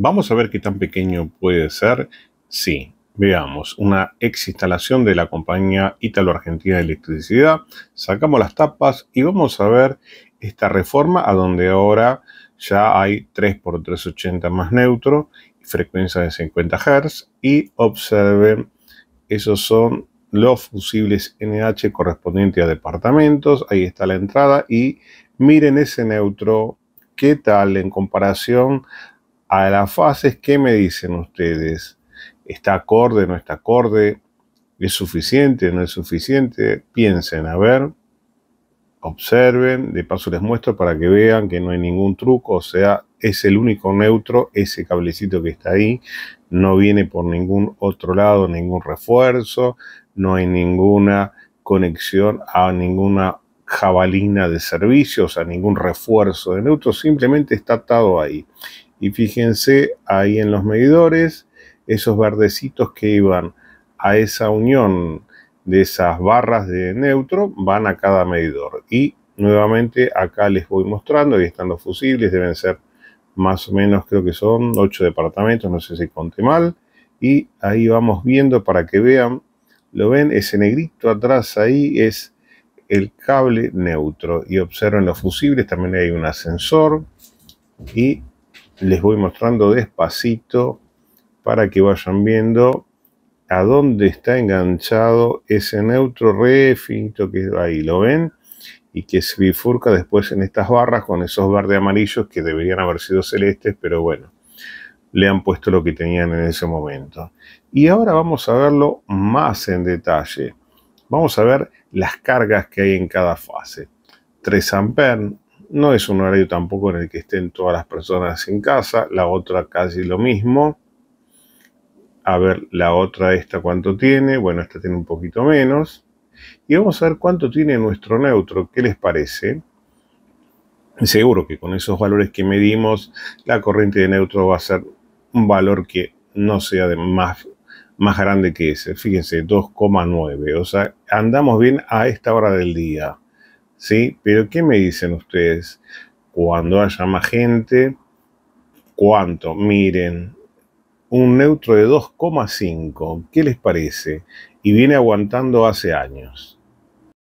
Vamos a ver qué tan pequeño puede ser. Sí, veamos, una ex instalación de la compañía italo argentina de Electricidad. Sacamos las tapas y vamos a ver esta reforma a donde ahora ya hay 3x380 más neutro, frecuencia de 50 Hz y observen, esos son los fusibles NH correspondientes a departamentos, ahí está la entrada y miren ese neutro, qué tal en comparación a las fases que me dicen ustedes. ¿Está acorde, no está acorde? ¿Es suficiente, no es suficiente? Piensen, a ver, observen, de paso les muestro para que vean que no hay ningún truco, o sea, es el único neutro, ese cablecito que está ahí, no viene por ningún otro lado, ningún refuerzo, no hay ninguna conexión a ninguna jabalina de servicios, a ningún refuerzo de neutro, simplemente está atado ahí. Y fíjense ahí en los medidores, esos verdecitos que iban a esa unión de esas barras de neutro van a cada medidor. Y nuevamente acá les voy mostrando, ahí están los fusibles, deben ser más o menos, creo que son 8 departamentos, no sé si conté mal. Y ahí vamos viendo para que vean, lo ven, ese negrito atrás ahí es el cable neutro. Y observen los fusibles, también hay un ascensor. Y les voy mostrando despacito para que vayan viendo a dónde está enganchado ese neutro refinto que que ahí lo ven y que se bifurca después en estas barras con esos verde amarillos que deberían haber sido celestes, pero bueno, le han puesto lo que tenían en ese momento. Y ahora vamos a verlo más en detalle. Vamos a ver las cargas que hay en cada fase. 3 amperes, no es un horario tampoco en el que estén todas las personas en casa, la otra casi lo mismo. A ver, la otra, esta cuánto tiene, bueno, esta tiene un poquito menos. Y vamos a ver cuánto tiene nuestro neutro, ¿qué les parece? Seguro que con esos valores que medimos, la corriente de neutro va a ser un valor que no sea de más, más grande que ese. Fíjense, 2,9. O sea, andamos bien a esta hora del día. ¿sí? Pero ¿qué me dicen ustedes? Cuando haya más gente, ¿cuánto? Miren, un neutro de 2,5, ¿qué les parece? Y viene aguantando hace años.